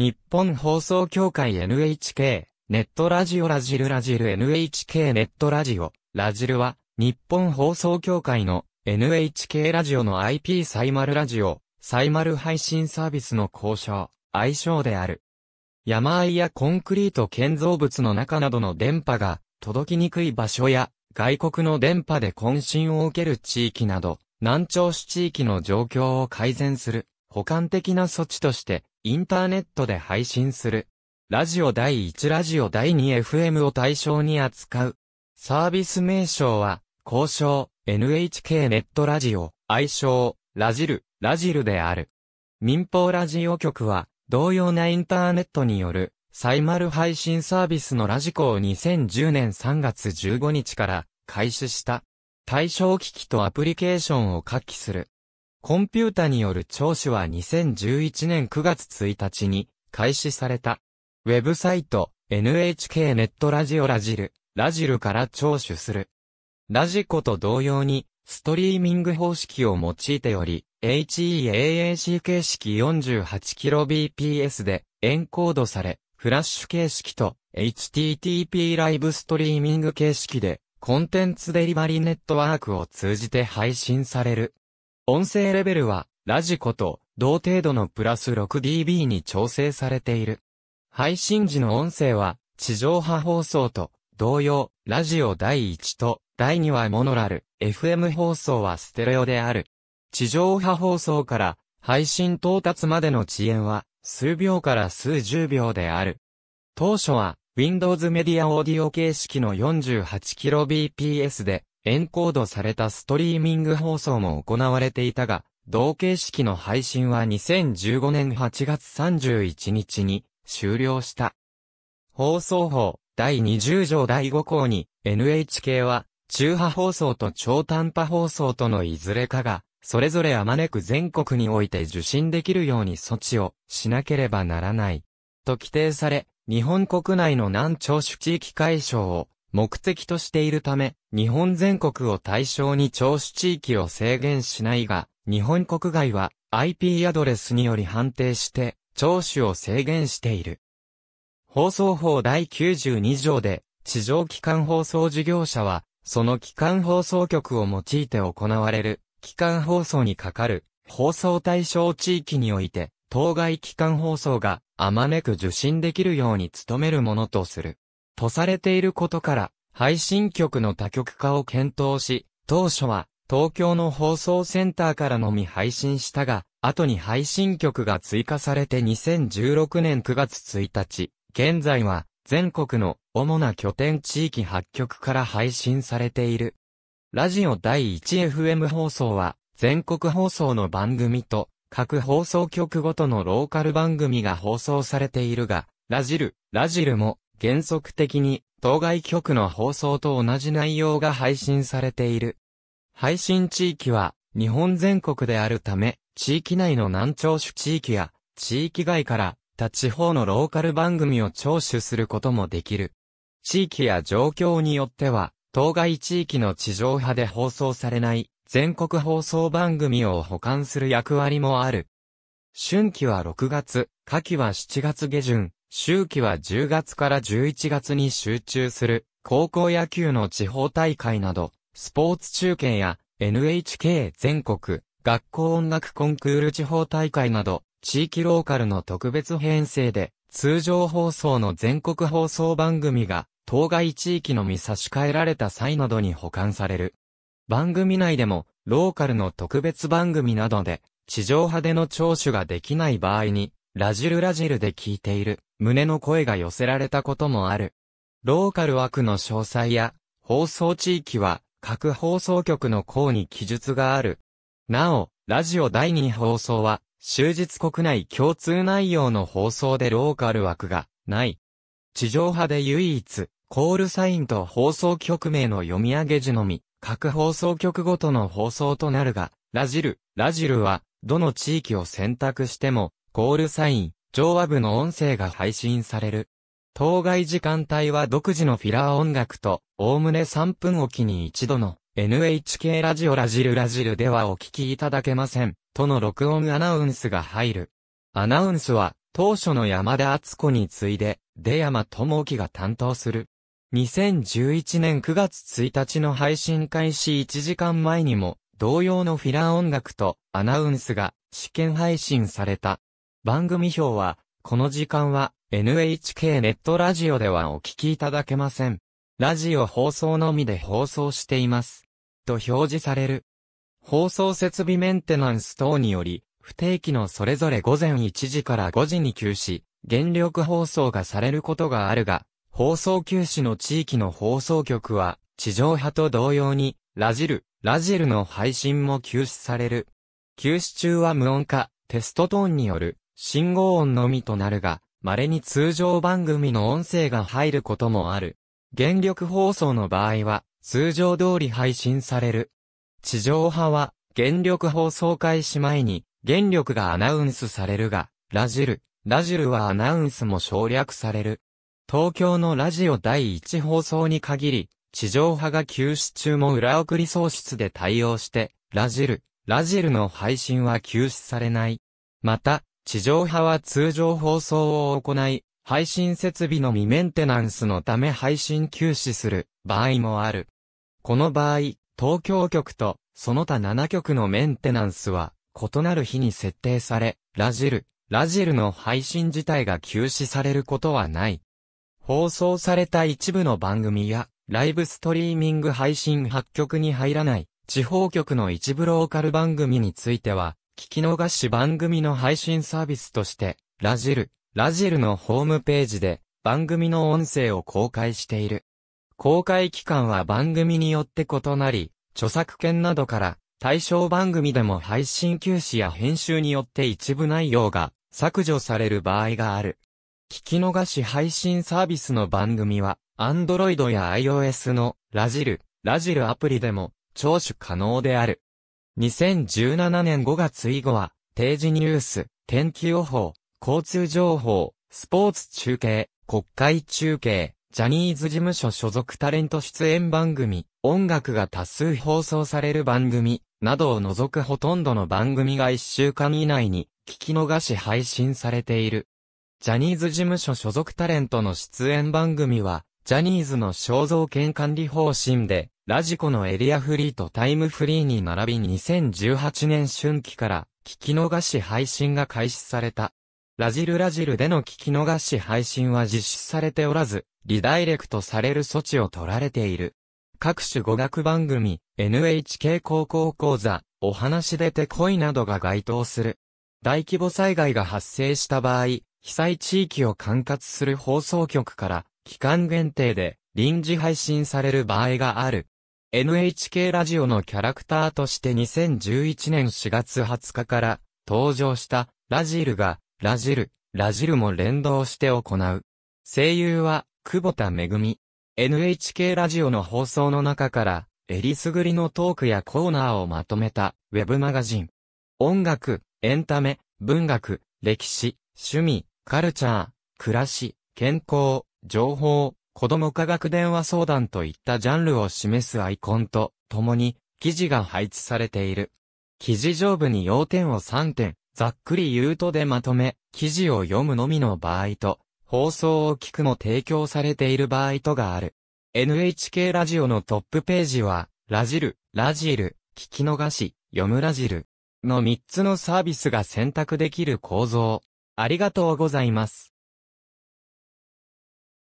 日本放送協会 NHK、ネットラジオラジルラジル NHK ネットラジオ、ラジルは、日本放送協会の NHK ラジオの IP サイマルラジオ、サイマル配信サービスの交渉、愛称である。山あいやコンクリート建造物の中などの電波が届きにくい場所や外国の電波で渾身を受ける地域など、南朝市地域の状況を改善する補完的な措置としてインターネットで配信する。ラジオ第1ラジオ第 2FM を対象に扱う。サービス名称は、交渉、NHK ネットラジオ、愛称、ラジル、ラジルである。民放ラジオ局は、同様なインターネットによる、サイマル配信サービスのラジコを2010年3月15日から開始した。対象機器とアプリケーションを活記する。コンピュータによる聴取は2011年9月1日に開始された。ウェブサイト NHK ネットラジオラジル、ラジルから聴取する。ラジコと同様にストリーミング方式を用いており、HEAAC 形式 48kbps でエンコードされ、フラッシュ形式と HTTP ライブストリーミング形式でコンテンツデリバリーネットワークを通じて配信される。音声レベルは、ラジコと同程度のプラス 6dB に調整されている。配信時の音声は、地上波放送と同様、ラジオ第1と第2はモノラル、FM 放送はステレオである。地上波放送から配信到達までの遅延は数秒から数十秒である。当初は Windows メディアオーディオ形式の 48kbps でエンコードされたストリーミング放送も行われていたが、同形式の配信は2015年8月31日に終了した。放送法第20条第5項に NHK は中波放送と超短波放送とのいずれかがそれぞれあまねく全国において受信できるように措置をしなければならないと規定され日本国内の南聴取地域解消を目的としているため、日本全国を対象に聴取地域を制限しないが、日本国外は IP アドレスにより判定して、聴取を制限している。放送法第92条で、地上機関放送事業者は、その機関放送局を用いて行われる、機関放送にかかる、放送対象地域において、当該機関放送が、あまねく受信できるように努めるものとする。とされていることから、配信局の多局化を検討し、当初は、東京の放送センターからのみ配信したが、後に配信局が追加されて2016年9月1日、現在は全国の主な拠点地域発局から配信されている。ラジオ第 1FM 放送は全国放送の番組と各放送局ごとのローカル番組が放送されているが、ラジル、ラジルも原則的に当該局の放送と同じ内容が配信されている。配信地域は日本全国であるため、地域内の南聴取地域や地域外から他地方のローカル番組を聴取することもできる。地域や状況によっては、当該地域の地上波で放送されない全国放送番組を保管する役割もある。春季は6月、夏季は7月下旬、周期は10月から11月に集中する、高校野球の地方大会など、スポーツ中継や NHK 全国、学校音楽コンクール地方大会など、地域ローカルの特別編成で、通常放送の全国放送番組が、当該地域のみ差し替えられた際などに保管される。番組内でも、ローカルの特別番組などで、地上派での聴取ができない場合に、ラジルラジルで聞いている、胸の声が寄せられたこともある。ローカル枠の詳細や、放送地域は、各放送局の項に記述がある。なお、ラジオ第2放送は、終日国内共通内容の放送でローカル枠が、ない。地上波で唯一、コールサインと放送局名の読み上げ時のみ、各放送局ごとの放送となるが、ラジル、ラジルは、どの地域を選択しても、コールサイン、上話部の音声が配信される。当該時間帯は独自のフィラー音楽と、おおむね3分おきに一度の NHK ラジオラジルラジルではお聞きいただけません、との録音アナウンスが入る。アナウンスは、当初の山田敦子に次いで、出山智樹が担当する。2011年9月1日の配信開始1時間前にも、同様のフィラー音楽とアナウンスが試験配信された。番組表は、この時間は NHK ネットラジオではお聞きいただけません。ラジオ放送のみで放送しています。と表示される。放送設備メンテナンス等により、不定期のそれぞれ午前1時から5時に休止、原力放送がされることがあるが、放送休止の地域の放送局は、地上波と同様に、ラジル、ラジルの配信も休止される。休止中は無音化、テストトーンによる信号音のみとなるが、稀に通常番組の音声が入ることもある。原力放送の場合は、通常通り配信される。地上波は、原力放送開始前に、原力がアナウンスされるが、ラジル、ラジルはアナウンスも省略される。東京のラジオ第1放送に限り、地上波が休止中も裏送り喪失で対応して、ラジル、ラジルの配信は休止されない。また、地上波は通常放送を行い、配信設備の未メンテナンスのため配信休止する場合もある。この場合、東京局とその他7局のメンテナンスは異なる日に設定され、ラジル、ラジルの配信自体が休止されることはない。放送された一部の番組や、ライブストリーミング配信8局に入らない、地方局の一部ローカル番組については、聞き逃し番組の配信サービスとして、ラジル、ラジルのホームページで番組の音声を公開している。公開期間は番組によって異なり、著作権などから対象番組でも配信休止や編集によって一部内容が削除される場合がある。聞き逃し配信サービスの番組は、Android や iOS のラジル、ラジルアプリでも聴取可能である。2017年5月以後は、定時ニュース、天気予報、交通情報、スポーツ中継、国会中継、ジャニーズ事務所所属タレント出演番組、音楽が多数放送される番組、などを除くほとんどの番組が1週間以内に聞き逃し配信されている。ジャニーズ事務所所属タレントの出演番組は、ジャニーズの肖像権管理方針で、ラジコのエリアフリーとタイムフリーに並び2018年春季から聞き逃し配信が開始された。ラジルラジルでの聞き逃し配信は実施されておらず、リダイレクトされる措置を取られている。各種語学番組、NHK 高校講座、お話出て恋などが該当する。大規模災害が発生した場合、被災地域を管轄する放送局から、期間限定で臨時配信される場合がある。NHK ラジオのキャラクターとして2011年4月20日から登場したラジルがラジル、ラジルも連動して行う。声優は久保田恵。NHK ラジオの放送の中からえりすぐりのトークやコーナーをまとめたウェブマガジン。音楽、エンタメ、文学、歴史、趣味、カルチャー、暮らし、健康、情報、子供科学電話相談といったジャンルを示すアイコンと、共に、記事が配置されている。記事上部に要点を3点、ざっくり言うとでまとめ、記事を読むのみの場合と、放送を聞くも提供されている場合とがある。NHK ラジオのトップページは、ラジル、ラジル、聞き逃し、読むラジルの3つのサービスが選択できる構造。ありがとうございます。